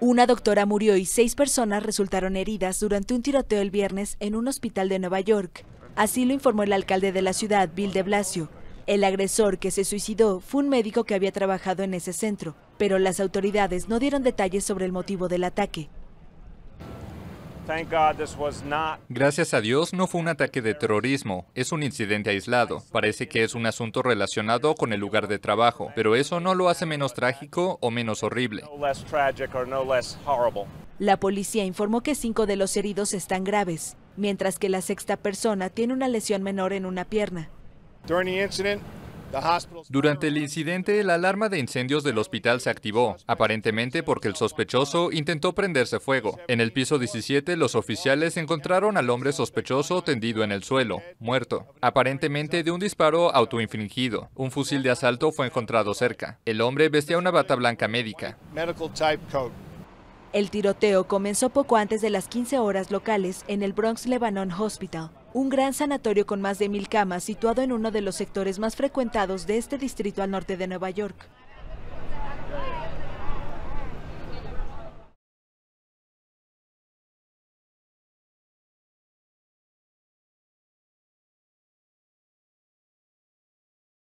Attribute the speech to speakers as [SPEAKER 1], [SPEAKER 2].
[SPEAKER 1] Una doctora murió y seis personas resultaron heridas durante un tiroteo el viernes en un hospital de Nueva York. Así lo informó el alcalde de la ciudad, Bill de Blasio. El agresor que se suicidó fue un médico que había trabajado en ese centro, pero las autoridades no dieron detalles sobre el motivo del ataque.
[SPEAKER 2] Gracias a Dios no fue un ataque de terrorismo, es un incidente aislado. Parece que es un asunto relacionado con el lugar de trabajo, pero eso no lo hace menos trágico o menos horrible.
[SPEAKER 1] La policía informó que cinco de los heridos están graves, mientras que la sexta persona tiene una lesión menor en una pierna.
[SPEAKER 2] Durante el incidente, la alarma de incendios del hospital se activó, aparentemente porque el sospechoso intentó prenderse fuego. En el piso 17, los oficiales encontraron al hombre sospechoso tendido en el suelo, muerto, aparentemente de un disparo autoinfligido. Un fusil de asalto fue encontrado cerca. El hombre vestía una bata blanca médica.
[SPEAKER 1] El tiroteo comenzó poco antes de las 15 horas locales en el Bronx Lebanon Hospital un gran sanatorio con más de mil camas situado en uno de los sectores más frecuentados de este distrito al norte de Nueva York.